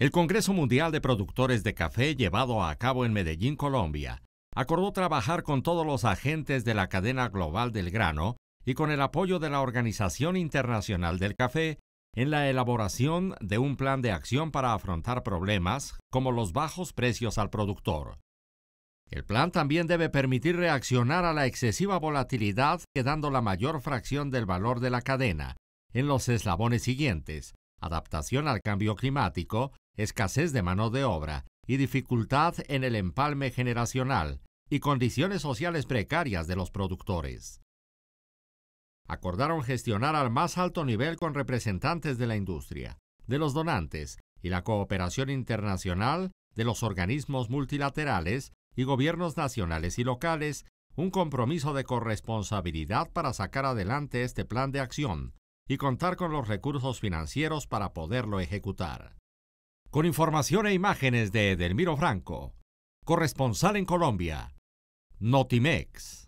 El Congreso Mundial de Productores de Café, llevado a cabo en Medellín, Colombia, acordó trabajar con todos los agentes de la cadena global del grano y con el apoyo de la Organización Internacional del Café en la elaboración de un plan de acción para afrontar problemas como los bajos precios al productor. El plan también debe permitir reaccionar a la excesiva volatilidad quedando la mayor fracción del valor de la cadena en los eslabones siguientes, adaptación al cambio climático, escasez de mano de obra y dificultad en el empalme generacional y condiciones sociales precarias de los productores. Acordaron gestionar al más alto nivel con representantes de la industria, de los donantes y la cooperación internacional de los organismos multilaterales y gobiernos nacionales y locales un compromiso de corresponsabilidad para sacar adelante este plan de acción y contar con los recursos financieros para poderlo ejecutar con información e imágenes de Edelmiro Franco, corresponsal en Colombia, Notimex.